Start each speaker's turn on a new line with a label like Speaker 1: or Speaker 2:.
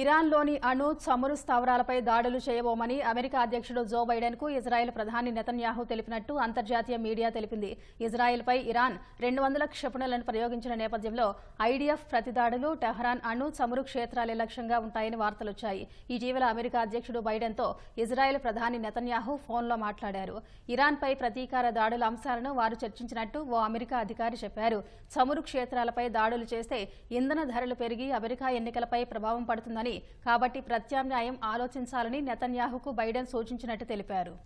Speaker 1: ఇరాన్లోని అణు చమురు స్థావరాలపై దాడులు చేయబోమని అమెరికా అధ్యక్షుడు జో బైడెన్ కు ఇజ్రాయెల్ ప్రధాని నెతన్యాహు తెలిపినట్టు అంతర్జాతీయ మీడియా తెలిపింది ఇజ్రాయెల్పై ఇరాన్ రెండు వందల క్షిపణులను ప్రయోగించిన నేపథ్యంలో ఐడీఎఫ్ ప్రతిదాడులు టెహ్రాన్ అణు చమురు క్షేత్రాలే లక్ష్యంగా ఉంటాయని వార్తలొచ్చాయి ఇటీవల అమెరికా అధ్యక్షుడు బైడెన్తో ఇజ్రాయెల్ ప్రధాని నెతన్యాహు ఫోన్లో మాట్లాడారు ఇరాన్పై ప్రతీకార దాడుల అంశాలను వారు చర్చించినట్టు ఓ అమెరికా అధికారి చెప్పారు చమురు క్షేత్రాలపై దాడులు చేస్తే ఇంధన ధరలు పెరిగి అమెరికా ఎన్నికలపై ప్రభావం పడుతుందని కాబట్టి ప్రత్యామ్నాయం ఆలోచించాలని నెతన్యాహుకు బైడెన్ సూచించినట్టు తెలిపారు